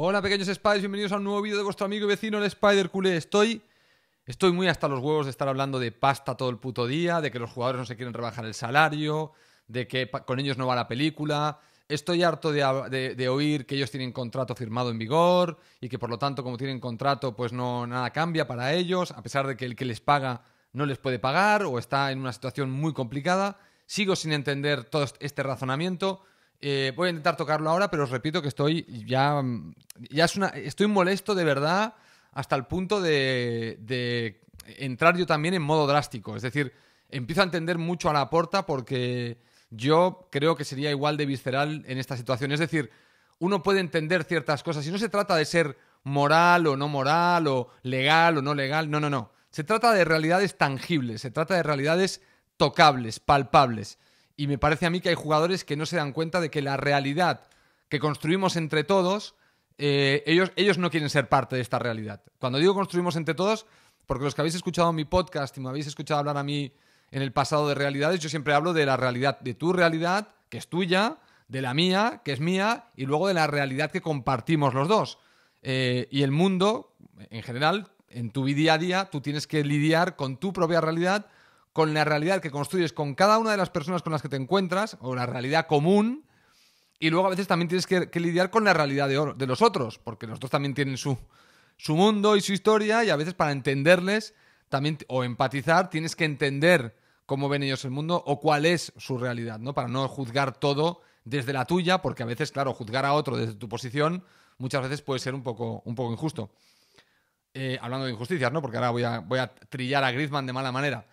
Hola pequeños Spiders, bienvenidos a un nuevo vídeo de vuestro amigo y vecino el Spider Culé. Estoy, estoy muy hasta los huevos de estar hablando de pasta todo el puto día, de que los jugadores no se quieren rebajar el salario, de que con ellos no va la película. Estoy harto de, de, oír que ellos tienen contrato firmado en vigor y que por lo tanto como tienen contrato pues no nada cambia para ellos, a pesar de que el que les paga no les puede pagar o está en una situación muy complicada. Sigo sin entender todo este razonamiento. Eh, voy a intentar tocarlo ahora, pero os repito que estoy mm, ya. es una, estoy molesto de verdad hasta el punto de, de entrar yo también en modo drástico. Es decir, empiezo a entender mucho a la porta porque yo creo que sería igual de visceral en esta situación. Es decir, uno puede entender ciertas cosas y no se trata de ser moral o no moral o legal o no legal. No, no, no. Se trata de realidades tangibles, se trata de realidades tocables, palpables. Y me parece a mí que hay jugadores que no se dan cuenta de que la realidad que construimos entre todos, eh, ellos, ellos no quieren ser parte de esta realidad. Cuando digo construimos entre todos, porque los que habéis escuchado mi podcast y me habéis escuchado hablar a mí en el pasado de realidades, yo siempre hablo de la realidad, de tu realidad, que es tuya, de la mía, que es mía, y luego de la realidad que compartimos los dos. Eh, y el mundo, en general, en tu día a día, tú tienes que lidiar con tu propia realidad con la realidad que construyes con cada una de las personas con las que te encuentras, o la realidad común, y luego a veces también tienes que, lidiar con la realidad de, los otros, porque los otros también tienen su, mundo y su historia, y a veces para entenderles también, o empatizar, tienes que entender cómo ven ellos el mundo o cuál es su realidad, ¿no? Para no juzgar todo desde la tuya, porque a veces, claro, juzgar a otro desde tu posición muchas veces puede ser un poco, un poco injusto. Eh, hablando de injusticias, ¿no? Porque ahora voy a, voy a trillar a Griezmann de mala manera.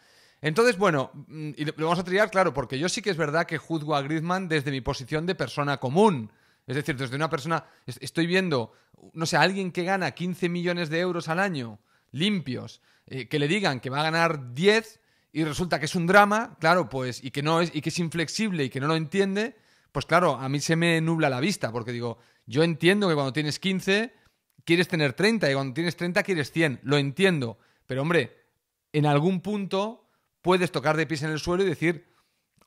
Entonces, bueno, mm, y lo vamos a triar, claro, porque yo sí que es verdad que juzgo a Griezmann desde mi posición de persona común. Es decir, desde una persona. Estoy viendo, no sé, alguien que gana 15 millones de euros al año, limpios, eh, que le digan que va a ganar 10 y resulta que es un drama, claro, pues, y que no es, y que es inflexible y que no lo entiende, pues claro, a mí se me nubla la vista, porque digo, yo entiendo que cuando tienes 15 quieres tener 30 y cuando tienes 30 quieres 100, lo entiendo, pero hombre, en algún punto puedes tocar de pies en el suelo y decir,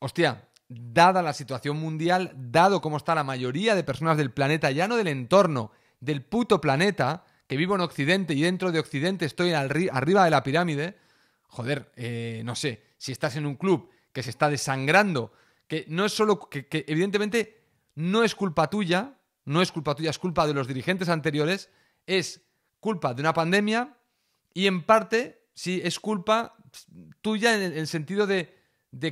hostia, dada la situación mundial, dado cómo está la mayoría de personas del planeta, ya no del entorno, del puto planeta, que vivo en Occidente y dentro de Occidente estoy arriba de la pirámide, joder, eh, no sé, si estás en un club que se está desangrando, que no es solo, que, que evidentemente no es culpa tuya, no es culpa tuya, es culpa de los dirigentes anteriores, es culpa de una pandemia y en parte sí es culpa tuya en el sentido de,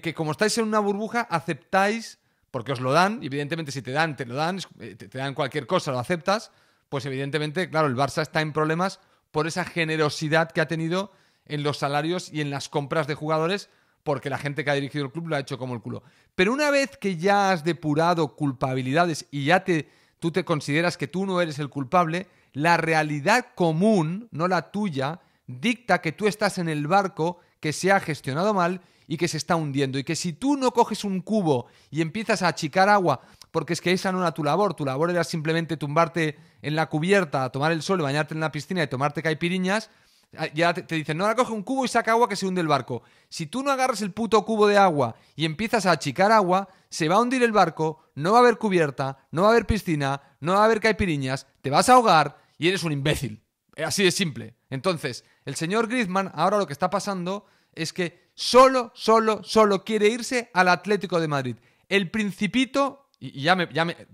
que como estáis en una burbuja, aceptáis, porque os lo dan, evidentemente si te dan, te lo dan, eh, te dan cualquier cosa, lo aceptas, pues evidentemente, claro, el Barça está en problemas por esa generosidad que ha tenido en los salarios y en las compras de jugadores, porque la gente que ha dirigido el club lo ha hecho como el culo. Pero una vez que ya has depurado culpabilidades y ya te, tú te consideras que tú no eres el culpable, la realidad común, no la tuya, dicta que tú estás en el barco que se ha gestionado mal y que se está hundiendo. Y que si tú no coges un cubo y empiezas a achicar agua, porque es que esa no era tu labor, tu labor era simplemente tumbarte en la cubierta, a tomar el sol, bañarte en la piscina y tomarte caipiriñas, ah, ya te, dicen, no, ahora coge un cubo y saca agua que se hunde el barco. Si tú no agarras el puto cubo de agua y empiezas a achicar agua, se va a hundir el barco, no va a haber cubierta, no va a haber piscina, no va a haber caipiriñas, te vas a ahogar y eres un imbécil. Así de simple. Entonces, el señor Griezmann ahora lo que está pasando es que solo, solo, solo quiere irse al Atlético de Madrid. El principito, y, ya, me,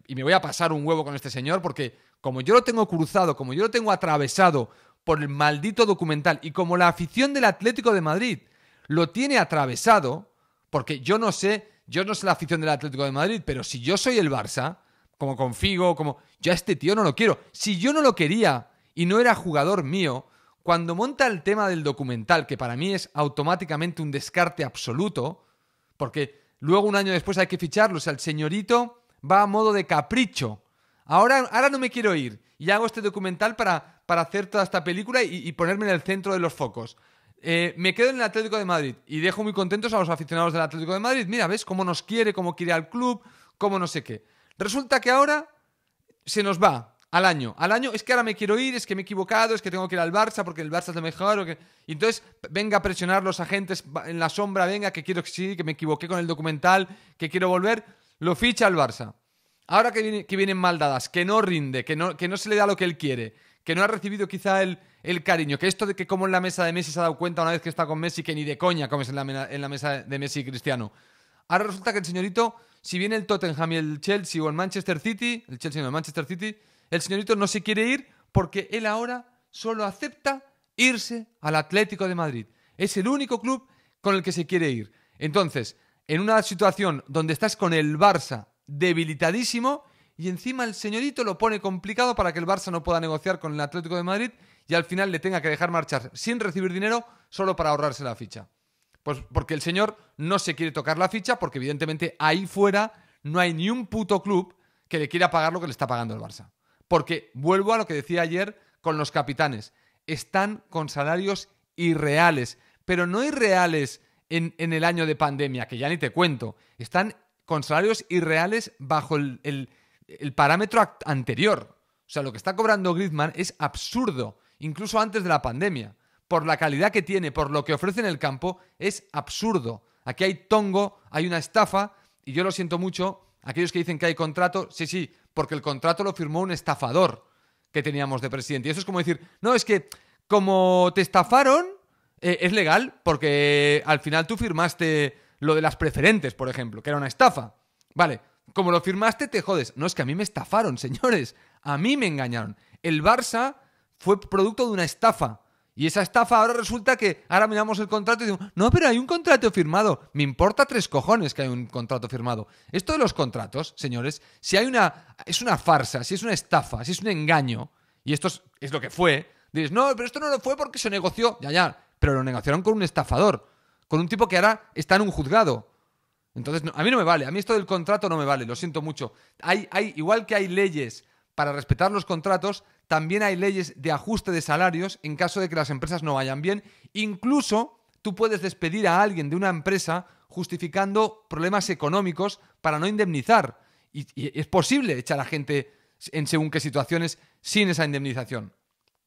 y me voy a pasar un huevo con este señor porque como yo lo tengo cruzado, como yo lo tengo atravesado por el maldito documental y como la afición del Atlético de Madrid lo tiene atravesado, porque yo no sé, yo no sé la afición del Atlético de Madrid, pero si yo soy el Barça, como configo, como yo a este tío no lo quiero. Si yo no lo quería y no era jugador mío, cuando monta el tema del documental, que para mí es automáticamente un descarte absoluto, porque luego un año después hay que ficharlo, o sea, el señorito va a modo de capricho. Ahora, ahora no me quiero ir y hago este documental para, para hacer toda esta película y, ponerme en el centro de los focos. Eh, me quedo en el Atlético de Madrid y dejo muy contentos a los aficionados del Atlético de Madrid. Mira, ¿ves cómo nos quiere, cómo quiere al club, cómo no sé qué? Resulta que ahora se nos va al año. Al año es que ahora me quiero ir, es que me he equivocado, es que tengo que ir al Barça porque el Barça es lo mejor. entonces venga a presionar los agentes en la sombra, venga, que quiero que sí, que me equivoqué con el documental, que quiero volver. Lo ficha al Barça. Ahora que, vienen mal que no rinde, que no, que no se le da lo que él quiere, que no ha recibido quizá el, cariño, que esto de que como en la mesa de Messi se ha dado cuenta una vez que está con Messi, que ni de coña comes en la, en la mesa de Messi y Cristiano. Ahora resulta que el señorito, si viene el Tottenham y el Chelsea o el Manchester City, el Chelsea no, el Manchester City, el señorito no se quiere ir porque él ahora solo acepta irse al Atlético de Madrid. Es el único club con el que se quiere ir. Entonces, en una situación donde estás con el Barça debilitadísimo y encima el señorito lo pone complicado para que el Barça no pueda negociar con el Atlético de Madrid y al final le tenga que dejar marchar sin recibir dinero solo para ahorrarse la ficha. Pues porque el señor no se quiere tocar la ficha porque evidentemente ahí fuera no hay ni un puto club que le quiera pagar lo que le está pagando el Barça. Porque vuelvo a lo que decía ayer con los capitanes. Están con salarios irreales, pero no irreales en, en el año de pandemia, que ya ni te cuento. Están con salarios irreales bajo el, parámetro anterior. O sea, lo que está cobrando Griezmann es absurdo, incluso antes de la pandemia. Por la calidad que tiene, por lo que ofrece en el campo, es absurdo. Aquí hay tongo, hay una estafa, y yo lo siento mucho. Aquellos que dicen que hay contrato, sí, sí, porque el contrato lo firmó un estafador que teníamos de presidente. Y eso es como decir, no, es que como te estafaron, eh, es legal porque al final tú firmaste lo de las preferentes, por ejemplo, que era una estafa. Vale, como lo firmaste, te jodes. No, es que a mí me estafaron, señores. A mí me engañaron. El Barça fue producto de una estafa. Y esa estafa ahora resulta que ahora miramos el contrato y decimos, no, pero hay un contrato firmado. Me importa tres cojones que hay un contrato firmado. Esto de los contratos, señores, si hay una. es una farsa, si es una estafa, si es un engaño, y esto es, lo que fue, dices, no, pero esto no lo fue porque se negoció. Ya, ya, pero lo negociaron con un estafador, con un tipo que ahora está en un juzgado. Entonces, a mí no me vale, a mí esto del contrato no me vale, lo siento mucho. Hay, hay, igual que hay leyes para respetar los contratos, también hay leyes de ajuste de salarios en caso de que las empresas no vayan bien. Incluso tú puedes despedir a alguien de una empresa justificando problemas económicos para no indemnizar. Y, es posible echar a gente en según qué situaciones sin esa indemnización.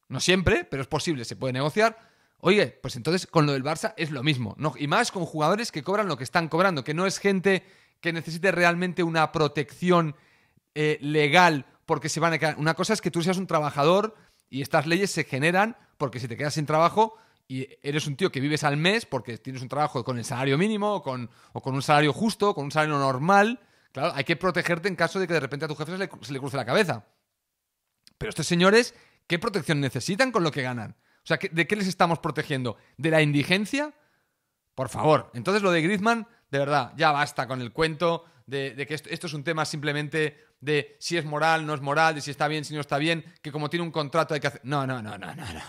No siempre, pero es posible, se puede negociar. Oye, pues entonces con lo del Barça es lo mismo. No, y más con jugadores que cobran lo que están cobrando, que no es gente que necesite realmente una protección eh, legal porque se van a quedar. Una cosa es que tú seas un trabajador y estas leyes se generan porque si te quedas sin trabajo y eres un tío que vives al mes porque tienes un trabajo con el salario mínimo o con, un salario justo, con un salario normal, claro, hay que protegerte en caso de que de repente a tu jefe se le, cruce la cabeza. Pero estos señores, ¿qué protección necesitan con lo que ganan? O sea, ¿de qué les estamos protegiendo? ¿De la indigencia? Por favor. Entonces lo de Griezmann, de verdad, ya basta con el cuento de, que esto, es un tema simplemente de si es moral, no es moral, de si está bien, si no está bien, que como tiene un contrato hay que hacer... No, no, no, no, no, no.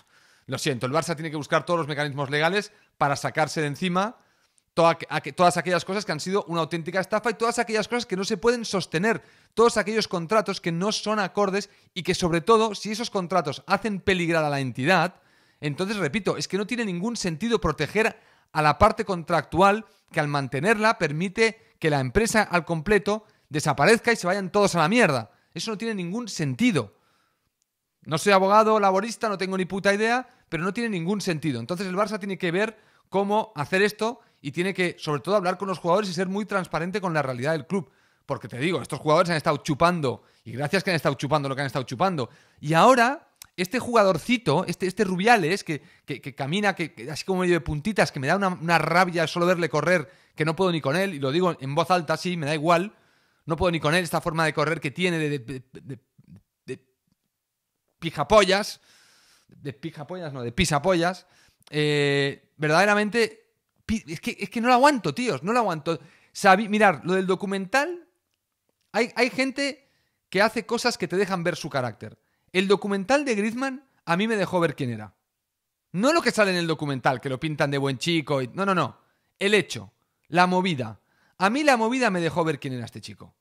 Lo siento, el Barça tiene que buscar todos los mecanismos legales para sacarse de encima todas aquellas cosas que han sido una auténtica estafa y todas aquellas cosas que no se pueden sostener, todos aquellos contratos que no son acordes y que sobre todo, si esos contratos hacen peligrar a la entidad, entonces, repito, es que no tiene ningún sentido proteger a la parte contractual que al mantenerla permite que la empresa al completo desaparezca y se vayan todos a la mierda. Eso no tiene ningún sentido. No soy abogado laborista, no tengo ni puta idea, pero no tiene ningún sentido. Entonces el Barça tiene que ver cómo hacer esto y tiene que, sobre todo, hablar con los jugadores y ser muy transparente con la realidad del club. Porque te digo, estos jugadores han estado chupando y gracias que han estado chupando lo que han estado chupando. Y ahora, este jugadorcito, este, este Rubiales, que, que, camina que, así como medio de puntitas, que me da una, una rabia solo verle correr, que no puedo ni con él, y lo digo en voz alta, sí, me da igual no puedo ni con él, esta forma de correr que tiene de, de, de, de pijapollas, de pijapollas, no, de pisapollas, eh, verdaderamente, es que, no lo aguanto, tíos, no lo aguanto. Sabi mirar, lo del documental, hay, gente que hace cosas que te dejan ver su carácter. El documental de Griezmann a mí me dejó ver quién era. No lo que sale en el documental, que lo pintan de buen chico. Y... No, no, no. El hecho, la movida. A mí la movida me dejó ver quién era este chico.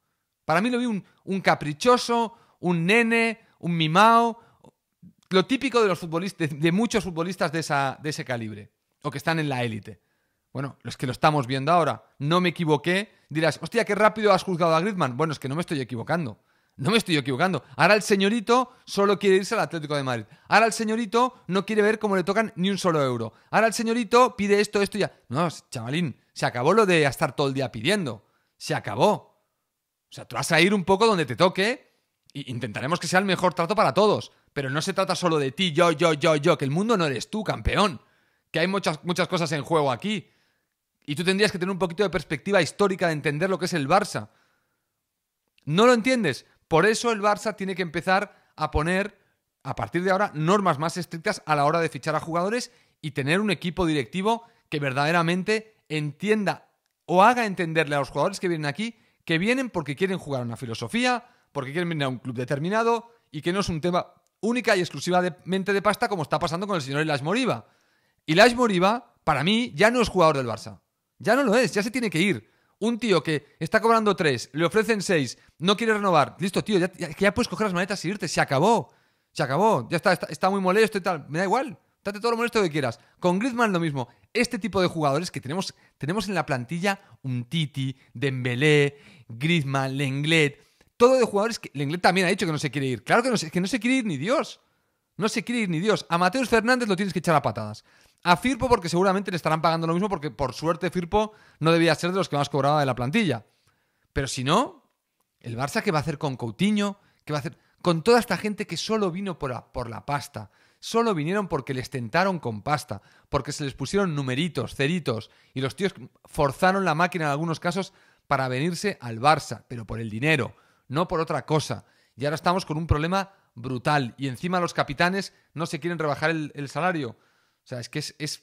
Para mí lo vi un, caprichoso, un nene, un mimao, lo típico de, los futbolistas, de, muchos futbolistas de, esa, de ese calibre, o que están en la élite. Bueno, los que lo estamos viendo ahora, no me equivoqué. Dirás, hostia, qué rápido has juzgado a Griezmann. Bueno, es que no me estoy equivocando. No me estoy equivocando. Ahora el señorito solo quiere irse al Atlético de Madrid. Ahora el señorito no quiere ver cómo le tocan ni un solo euro. Ahora el señorito pide esto, esto y ya. No, chavalín, se acabó lo de estar todo el día pidiendo. Se acabó. O sea, tú vas a ir un poco donde te toque e intentaremos que sea el mejor trato para todos. Pero no se trata solo de ti, yo, yo, yo, yo, que el mundo no eres tú, campeón. Que hay muchas, muchas cosas en juego aquí. Y tú tendrías que tener un poquito de perspectiva histórica de entender lo que es el Barça. No lo entiendes. Por eso el Barça tiene que empezar a poner, a partir de ahora, normas más estrictas a la hora de fichar a jugadores y tener un equipo directivo que verdaderamente entienda o haga entenderle a los jugadores que vienen aquí que vienen porque quieren jugar a una filosofía, porque quieren venir a un club determinado y que no es un tema única y exclusivamente de pasta como está pasando con el señor Ilash Moriba. Ilash Moriba, para mí, ya no es jugador del Barça. Ya no lo es, ya se tiene que ir. Un tío que está cobrando tres, le ofrecen seis, no quiere renovar. Listo, tío, ya, ya, puedes coger las maletas y irte. Se acabó. Se acabó. Ya está, está muy molesto y tal. Me da igual. Date todo lo molesto que quieras. Con Griezmann lo mismo. Este tipo de jugadores que tenemos, tenemos en la plantilla, un Titi, Dembélé, Griezmann, Lenglet, todo de jugadores que Lenglet también ha dicho que no se quiere ir. Claro que no se, que no se quiere ir ni Dios. No se quiere ir ni Dios. A Mateus Fernández lo tienes que echar a patadas. A Firpo porque seguramente le estarán pagando lo mismo porque por suerte Firpo no debía ser de los que más cobraba de la plantilla. Pero si no, el Barça qué va a hacer con Coutinho, qué va a hacer con toda esta gente que solo vino por por la pasta solo vinieron porque les tentaron con pasta, porque se les pusieron numeritos, ceritos, y los tíos forzaron la máquina en algunos casos para venirse al Barça, pero por el dinero, no por otra cosa. Y ahora estamos con un problema brutal, y encima los capitanes no se quieren rebajar el, salario. O sea, es que es, es,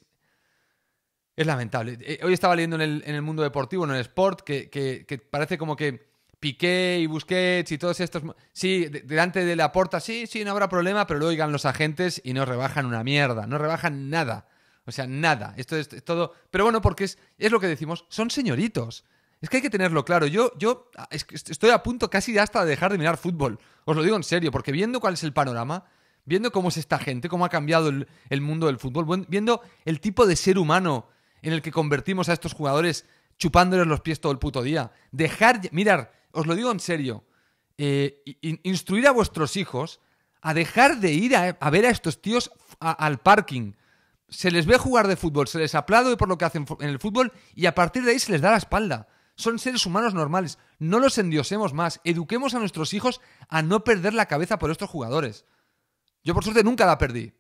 lamentable. Eh, hoy estaba leyendo en el, mundo deportivo, en el sport, que parece como que Piqué y Busquets y todos estos. Sí, delante de la puerta, sí, sí, no habrá problema, pero luego llegan los agentes y no rebajan una mierda, no rebajan nada. O sea, nada. Esto es, todo. Pero bueno, porque es, es, lo que decimos, son señoritos. Es que hay que tenerlo claro. Yo, yo ah, estoy a punto casi hasta de dejar de mirar fútbol. Os lo digo en serio, porque viendo cuál es el panorama, viendo cómo es esta gente, cómo ha cambiado el, el mundo del fútbol, viendo el tipo de ser humano en el que convertimos a estos jugadores chupándoles los pies todo el puto día. Dejar. Mirar os lo digo en serio, eh, instruir a vuestros hijos a dejar de ir a, ver a estos tíos al parking. Se les ve jugar de fútbol, se les aplaude por lo que hacen en el fútbol y a partir de ahí se les da la espalda. Son seres humanos normales, no los endiosemos más, eduquemos a nuestros hijos a no perder la cabeza por estos jugadores. Yo por suerte nunca la perdí,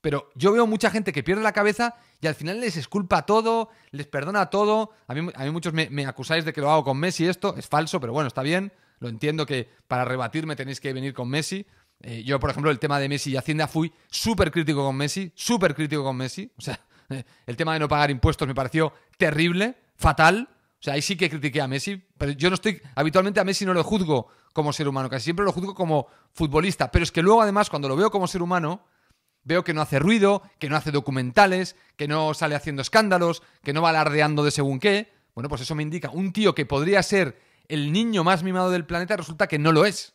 pero yo veo mucha gente que pierde la cabeza y al final les esculpa todo, les perdona todo. A mí, a mí muchos me, acusáis de que lo hago con Messi esto, es falso, pero bueno, está bien. Lo entiendo que para rebatirme tenéis que venir con Messi. Eh, yo, por ejemplo, el tema de Messi y Hacienda fui súper crítico con Messi, súper crítico con Messi. O sea, el tema de no pagar impuestos me pareció terrible, fatal. O sea, ahí sí que critiqué a Messi, pero yo no estoy. Habitualmente a Messi no lo juzgo como ser humano, casi siempre lo juzgo como futbolista. Pero es que luego, además, cuando lo veo como ser humano, Veo que no hace ruido, que no hace documentales, que no sale haciendo escándalos, que no va alardeando de según qué. Bueno, pues eso me indica, un tío que podría ser el niño más mimado del planeta resulta que no lo es.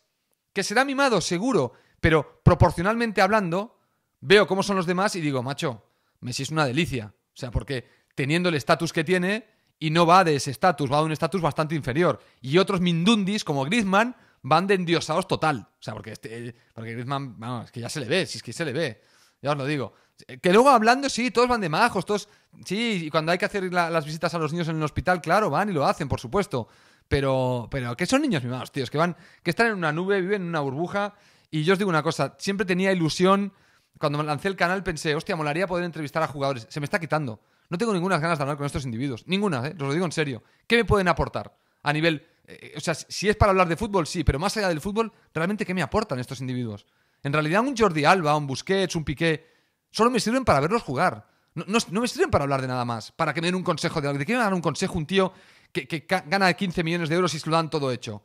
Que será mimado, seguro, pero proporcionalmente hablando, veo cómo son los demás y digo, macho, Messi es una delicia. O sea, porque teniendo el estatus que tiene y no va de ese estatus, va de un estatus bastante inferior. Y otros mindundis como Griezmann van de endiosados total. O sea, porque, este, eh, porque Griezmann, vamos, es que ya se le ve, si es que se le ve. Ya os lo digo. Que luego hablando, sí, todos van de majos, todos. Sí, y cuando hay que hacer las visitas a los niños en el hospital, claro, van y lo hacen, por supuesto. Pero, pero que son niños mimados, tíos, que van, que están en una nube, viven en una burbuja. Y yo os digo una cosa, siempre tenía ilusión. Cuando me lancé el canal pensé, hostia, molaría poder entrevistar a jugadores. Se me está quitando. No tengo ninguna ganas de hablar con estos individuos. Ninguna, ¿eh? os lo digo en serio. ¿Qué me pueden aportar? A nivel. Eh, o sea, si es para hablar de fútbol, sí, pero más allá del fútbol, ¿realmente qué me aportan estos individuos? En realidad, un Jordi Alba, un Busquets, un Piqué, solo me sirven para verlos jugar. No, me sirven para hablar de nada más, para que me den un consejo de algo. ¿De qué me va a dar un consejo un tío que, gana 15 millones de euros y se lo dan todo hecho?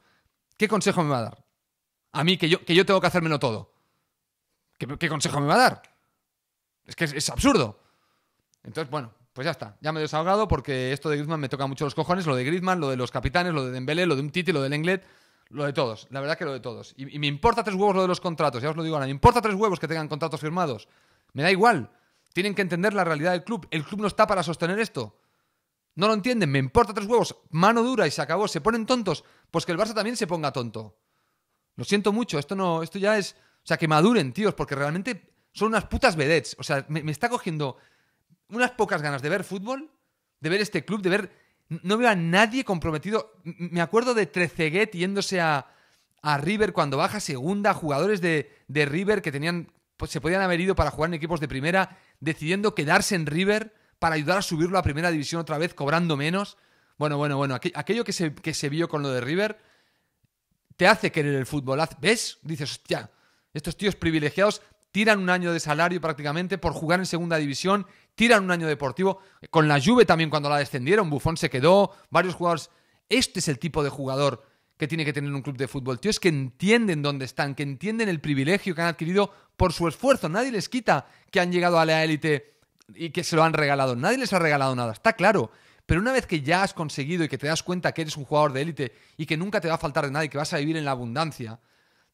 ¿Qué consejo me va a dar? A mí, que yo, que yo tengo que hacérmelo todo. ¿Qué, consejo me va a dar? Es que es, absurdo. Entonces, bueno, pues ya está, ya me he desahogado porque esto de Griezmann me toca mucho los cojones, lo de Griezmann, lo de los capitanes, lo de Dembélé, lo de un Titi, lo del Englet. Lo de todos, la verdad que lo de todos. Y, me importa tres huevos lo de los contratos, ya os lo digo ahora. Me importa tres huevos que tengan contratos firmados. Me da igual. Tienen que entender la realidad del club. El club no está para sostener esto. No lo entienden, me importa tres huevos. Mano dura y se acabó. Se ponen tontos. Pues que el Barça también se ponga tonto. Lo siento mucho, esto no. Esto ya es. O sea, que maduren, tíos, porque realmente son unas putas vedettes. O sea, me, me está cogiendo unas pocas ganas de ver fútbol, de ver este club, de ver no veo a nadie comprometido. Me acuerdo de Treceguet yéndose a, a River cuando baja segunda, jugadores de, River que tenían, pues, se podían haber ido para jugar en equipos de primera, decidiendo quedarse en River para ayudar a subirlo a primera división otra vez, cobrando menos. Bueno, bueno, bueno, aquello que se, que se vio con lo de River te hace querer el fútbol. ¿Ves? Dices, hostia, estos tíos privilegiados tiran un año de salario prácticamente por jugar en segunda división, tiran un año deportivo. Con la Juve también cuando la descendieron, Buffon se quedó, varios jugadores. Este es el tipo de jugador que tiene que tener un club de fútbol, tío, es que entienden dónde están, que entienden el privilegio que han adquirido por su esfuerzo. Nadie les quita que han llegado a la élite y que se lo han regalado. Nadie les ha regalado nada, está claro. Pero una vez que ya has conseguido y que te das cuenta que eres un jugador de élite y que nunca te va a faltar de nada y que vas a vivir en la abundancia,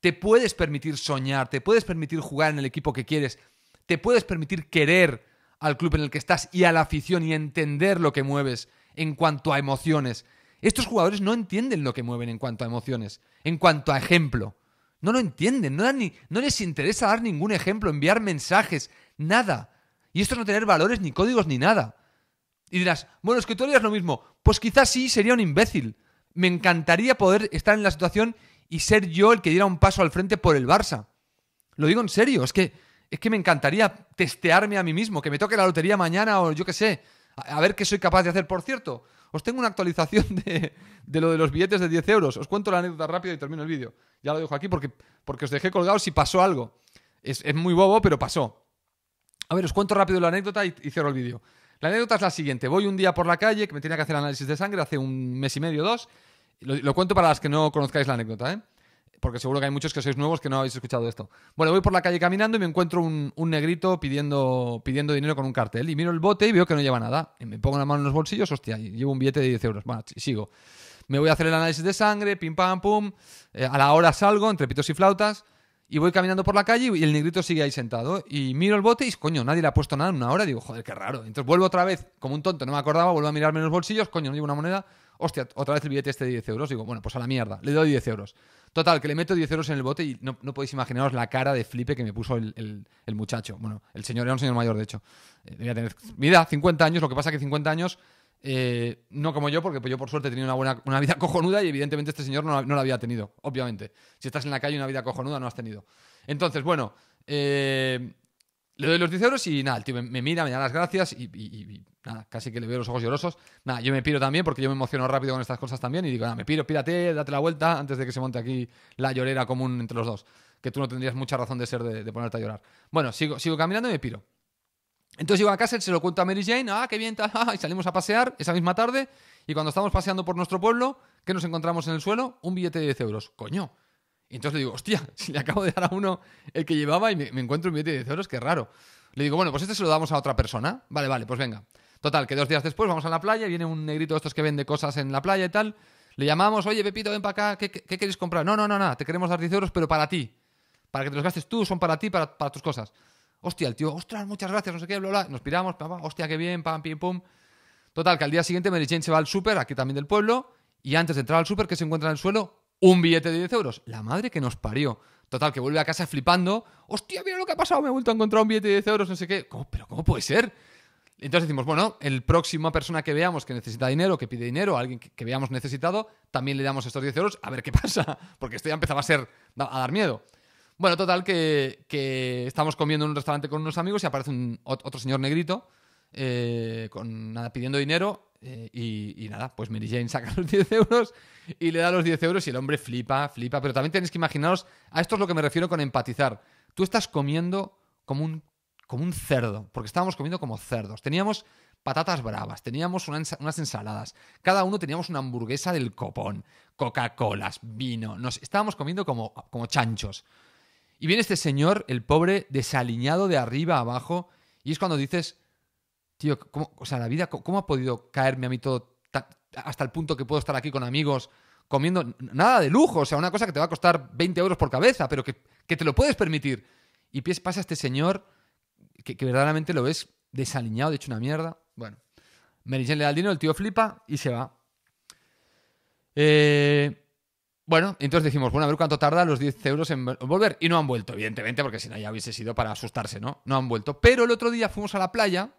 te puedes permitir soñar, te puedes permitir jugar en el equipo que quieres, te puedes permitir querer al club en el que estás y a la afición y entender lo que mueves en cuanto a emociones. Estos jugadores no entienden lo que mueven en cuanto a emociones, en cuanto a ejemplo. No lo entienden, no, ni, no les interesa dar ningún ejemplo, enviar mensajes, nada. Y esto es no tener valores, ni códigos, ni nada. Y dirás, bueno, es que tú harías lo mismo. Pues quizás sí, sería un imbécil. Me encantaría poder estar en la situación y ser yo el que diera un paso al frente por el Barça. Lo digo en serio, es que, es que me encantaría testearme a mí mismo, que me toque la lotería mañana o yo qué sé, a, ver qué soy capaz de hacer. Por cierto, os tengo una actualización de, lo de los billetes de 10 euros. Os cuento la anécdota rápido y termino el vídeo. Ya lo dejo aquí porque, porque os dejé colgados si pasó algo. Es, muy bobo, pero pasó. A ver, os cuento rápido la anécdota y, y cierro el vídeo. La anécdota es la siguiente. Voy un día por la calle, que me tenía que hacer análisis de sangre hace un mes y medio, dos, lo, cuento para las que no conozcáis la anécdota, ¿eh? porque seguro que hay muchos que sois nuevos que no habéis escuchado esto. Bueno, voy por la calle caminando y me encuentro un, negrito pidiendo, pidiendo dinero con un cartel. Y miro el bote y veo que no lleva nada. me pongo la mano en los bolsillos, hostia, llevo un billete de 10 euros. Bueno, sigo. Me voy a hacer el análisis de sangre, pim pam pum. Eh, a la hora salgo, entre pitos y flautas. Y voy caminando por la calle y el negrito sigue ahí sentado. Y miro el bote y, coño, nadie le ha puesto nada en una hora. Digo, joder, qué raro. Entonces vuelvo otra vez, como un tonto, no me acordaba, vuelvo a mirarme en los bolsillos, coño, no llevo una moneda hostia, otra vez el billete este de 10 euros. Digo, bueno, pues a la mierda, le doy 10 euros. Total, que le meto 10 euros en el bote y no, podéis imaginaros la cara de flipe que me puso el, muchacho. Bueno, el señor era un señor mayor, de hecho. mira, eh, 50 años, lo que pasa que 50 años eh, no como yo, porque pues yo por suerte tenido una, buena, una vida cojonuda y evidentemente este señor no, no, la había tenido, obviamente. Si estás en la calle una vida cojonuda no has tenido. Entonces, bueno, eh, le doy los 10 euros y nada, el tío me, mira, me da las gracias y, Nada, casi que le veo los ojos llorosos. Nada, yo me piro también porque yo me emociono rápido con estas cosas también y digo, nada, me piro, pírate, date la vuelta antes de que se monte aquí la llorera común entre los dos. Que tú no tendrías mucha razón de ser de, ponerte a llorar. Bueno, sigo, sigo caminando y me piro. Entonces llego a casa, se lo cuento a Mary Jane, ah, qué bien, y salimos a pasear esa misma tarde. Y cuando estamos paseando por nuestro pueblo, ¿qué nos encontramos en el suelo? Un billete de 10 euros. Coño. Y entonces le digo, hostia, si le acabo de dar a uno el que llevaba y me, me encuentro un billete de 10 euros, qué raro. Le digo, bueno, pues este se lo damos a otra persona. Vale, vale, pues venga. Total, que dos días después vamos a la playa, viene un negrito de estos que vende cosas en la playa y tal. Le llamamos, oye, Pepito, ven para acá, ¿qué, qué, queréis comprar? No, no, no, nada, te queremos dar 10 euros, pero para ti. Para que te los gastes tú, son para ti, para, tus cosas. Hostia, el tío, ostras, muchas gracias, no sé qué, bla, bla. Nos piramos, papá, hostia, qué bien, pam, pim, pum. Total, que al día siguiente Mary Jane se va al súper, aquí también del pueblo, y antes de entrar al súper, que se encuentra en el suelo? Un billete de 10 euros. La madre que nos parió. Total, que vuelve a casa flipando. Hostia, mira lo que ha pasado, me he vuelto a encontrar un billete de 10 euros, no sé qué. ¿Pero cómo puede ser? Entonces decimos, bueno, el próximo persona que veamos que necesita dinero, que pide dinero, alguien que, veamos necesitado, también le damos estos 10 euros a ver qué pasa, porque esto ya empezaba a ser a dar miedo. Bueno, total, que, estamos comiendo en un restaurante con unos amigos y aparece un, otro señor negrito eh, con, nada, pidiendo dinero eh, y, y, nada, pues Mary Jane saca los 10 euros y le da los 10 euros y el hombre flipa, flipa. Pero también tenéis que imaginaros, a esto es lo que me refiero con empatizar. Tú estás comiendo como un como un cerdo, porque estábamos comiendo como cerdos. Teníamos patatas bravas, teníamos unas ensaladas, cada uno teníamos una hamburguesa del copón, Coca-Colas, vino, nos estábamos comiendo como, como chanchos. Y viene este señor, el pobre, desaliñado de arriba a abajo, y es cuando dices, tío, ¿cómo, o sea, la vida, ¿cómo ha podido caerme a mí todo hasta el punto que puedo estar aquí con amigos comiendo nada de lujo? O sea, una cosa que te va a costar 20 euros por cabeza, pero que, que te lo puedes permitir. Y pasa este señor que, verdaderamente lo ves desaliñado, de hecho una mierda. Bueno, me le da el dinero, el tío flipa y se va. Eh, bueno, entonces decimos, bueno, a ver cuánto tarda los 10 euros en volver. Y no han vuelto, evidentemente, porque si no ya hubiese sido para asustarse, ¿no? No han vuelto. Pero el otro día fuimos a la playa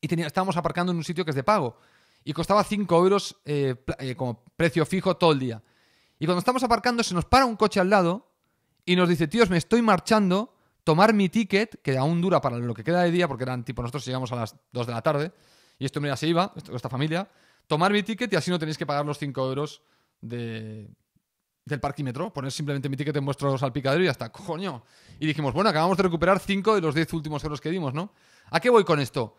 y estábamos aparcando en un sitio que es de pago. Y costaba 5 euros eh, eh, como precio fijo todo el día. Y cuando estamos aparcando se nos para un coche al lado y nos dice, tíos, me estoy marchando tomar mi ticket, que aún dura para lo que queda de día, porque eran tipo, nosotros llegamos a las 2 de la tarde, y esto me se iba, esta familia, tomar mi ticket y así no tenéis que pagar los 5 euros de, del parquímetro, poner simplemente mi ticket en vuestro salpicadero y hasta coño. Y dijimos, bueno, acabamos de recuperar 5 de los 10 últimos euros que dimos, ¿no? ¿A qué voy con esto?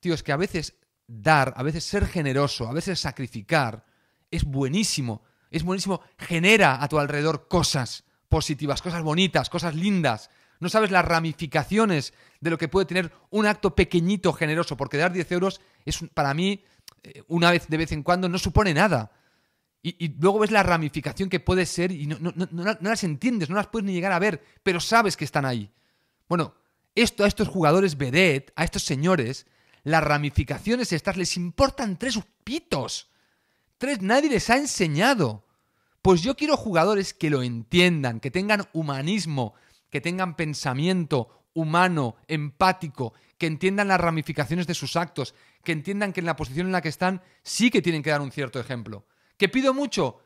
Tío, es que a veces dar, a veces ser generoso, a veces sacrificar, es buenísimo, es buenísimo, genera a tu alrededor cosas positivas, cosas bonitas, cosas lindas. No sabes las ramificaciones de lo que puede tener un acto pequeñito, generoso, porque dar 10 euros es para mí, eh, una vez de vez en cuando, no supone nada. Y, luego ves la ramificación que puede ser y no, las entiendes, no las puedes ni llegar a ver, pero sabes que están ahí. Bueno, esto a estos jugadores vedette, a estos señores, las ramificaciones estas les importan tres pitos. Tres, nadie les ha enseñado. Pues yo quiero jugadores que lo entiendan, que tengan humanismo, que tengan pensamiento humano, empático, que entiendan las ramificaciones de sus actos, que entiendan que en la posición en la que están sí que tienen que dar un cierto ejemplo. ¿Que pido mucho?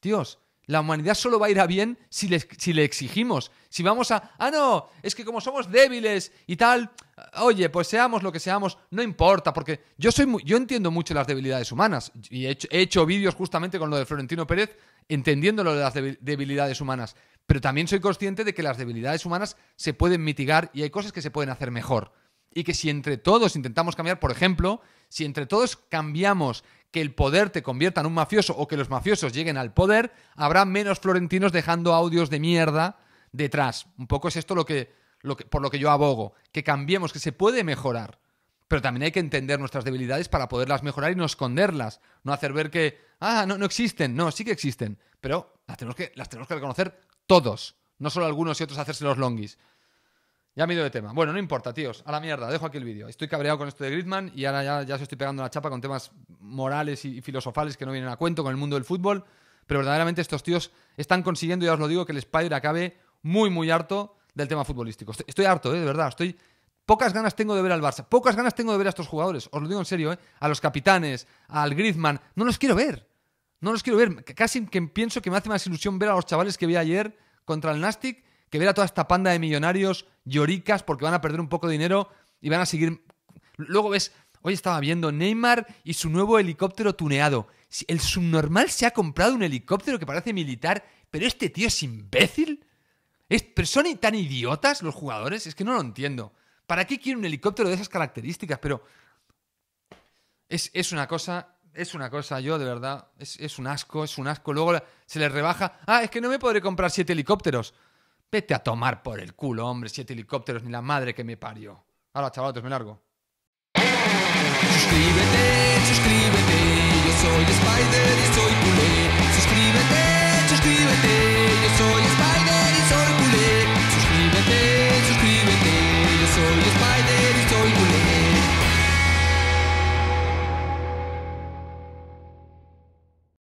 Dios, la humanidad solo va a ir a bien si le, si le, exigimos. Si vamos a, ah, no, es que como somos débiles y tal, oye, pues seamos lo que seamos, no importa, porque yo, soy yo entiendo mucho las debilidades humanas y he hecho, he hecho vídeos justamente con lo de Florentino Pérez entendiendo lo de las debilidades humanas pero también soy consciente de que las debilidades humanas se pueden mitigar y hay cosas que se pueden hacer mejor. Y que si entre todos intentamos cambiar, por ejemplo, si entre todos cambiamos que el poder te convierta en un mafioso o que los mafiosos lleguen al poder, habrá menos florentinos dejando audios de mierda detrás. Un poco es esto lo que, por lo que yo abogo, que cambiemos, que se puede mejorar. Pero también hay que entender nuestras debilidades para poderlas mejorar y no esconderlas, no hacer ver que, ah, no, no existen, no, sí que existen, pero las que, las tenemos que reconocer todos. No solo algunos y otros hacerse los longis. Ya me he ido de tema. Bueno, no importa, tíos. A la mierda, dejo aquí el vídeo. Estoy cabreado con esto de Gridman y ahora ya, ya se estoy pegando la chapa con temas morales y, filosofales que no vienen a cuento con el mundo del fútbol. Pero verdaderamente estos tíos están consiguiendo, ya os lo digo, que el Spider acabe muy, muy harto del tema futbolístico. Estoy, harto, eh, de verdad. Estoy, Pocas ganas tengo de ver al Barça. Pocas ganas tengo de ver a estos jugadores. Os lo digo en serio, eh, A los capitanes, al Griezmann. No los quiero ver. No los quiero ver. Casi que pienso que me hace más ilusión ver a los chavales que vi ayer contra el Nastic que ver a toda esta panda de millonarios lloricas porque van a perder un poco de dinero y van a seguir. Luego ves, hoy estaba viendo Neymar y su nuevo helicóptero tuneado. El subnormal se ha comprado un helicóptero que parece militar, pero este tío es imbécil. ¿Es, pero son tan idiotas los jugadores, es que no lo entiendo. ¿Para qué quiere un helicóptero de esas características? Pero es, es una cosa es una cosa, yo de verdad, es, un asco, es un asco. Luego se le rebaja. Ah, es que no me podré comprar siete helicópteros. Vete a tomar por el culo, hombre, siete helicópteros, ni la madre que me parió. Ahora, chavalotes, me largo. Suscríbete, suscríbete, yo soy Spider y soy culé. Suscríbete.